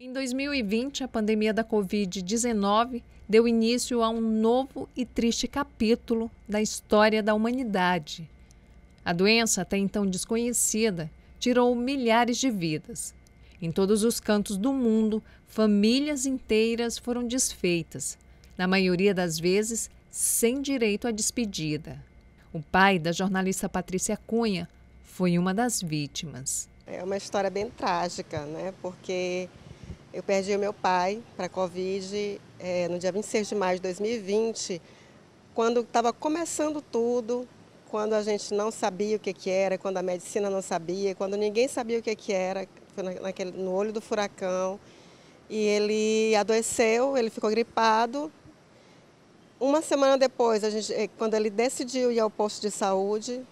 Em 2020, a pandemia da Covid-19 deu início a um novo e triste capítulo da história da humanidade. A doença, até então desconhecida, tirou milhares de vidas. Em todos os cantos do mundo, famílias inteiras foram desfeitas, na maioria das vezes sem direito à despedida. O pai da jornalista Patrícia Cunha foi uma das vítimas. É uma história bem trágica, né? Porque eu perdi o meu pai para a Covid é, no dia 26 de maio de 2020, quando estava começando tudo, quando a gente não sabia o que, que era, quando a medicina não sabia, quando ninguém sabia o que, que era, foi naquele, no olho do furacão. E ele adoeceu, ele ficou gripado. Uma semana depois, a gente, é, quando ele decidiu ir ao posto de saúde,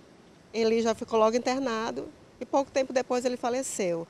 ele já ficou logo internado e pouco tempo depois ele faleceu.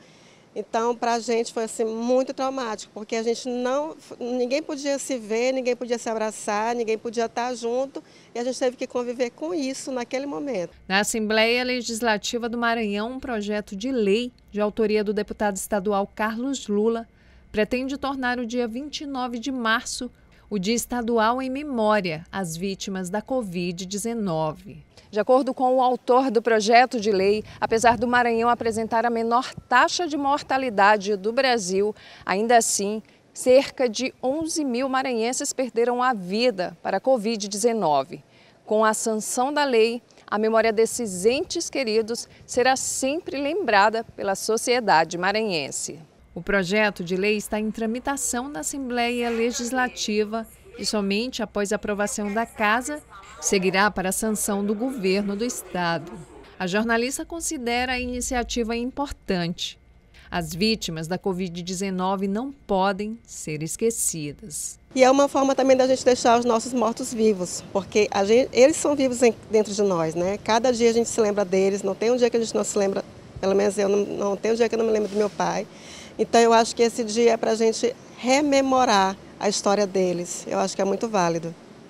Então, para a gente foi assim, muito traumático, porque a gente não. ninguém podia se ver, ninguém podia se abraçar, ninguém podia estar junto e a gente teve que conviver com isso naquele momento. Na Assembleia Legislativa do Maranhão, um projeto de lei de autoria do deputado estadual Carlos Lula pretende tornar o dia 29 de março o Dia Estadual em memória às vítimas da Covid-19. De acordo com o autor do projeto de lei, apesar do Maranhão apresentar a menor taxa de mortalidade do Brasil, ainda assim, cerca de 11 mil maranhenses perderam a vida para a Covid-19. Com a sanção da lei, a memória desses entes queridos será sempre lembrada pela sociedade maranhense. O projeto de lei está em tramitação na Assembleia Legislativa e somente após aprovação da Casa seguirá para a sanção do governo do Estado. A jornalista considera a iniciativa importante. As vítimas da Covid-19 não podem ser esquecidas. E é uma forma também da gente deixar os nossos mortos vivos, porque gente, eles são vivos dentro de nós, né? Cada dia a gente se lembra deles, não tem um dia que a gente não se lembra, pelo menos eu não, não tenho um dia que eu não me lembro do meu pai. Então eu acho que esse dia é para a gente rememorar a história deles. Eu acho que é muito válido.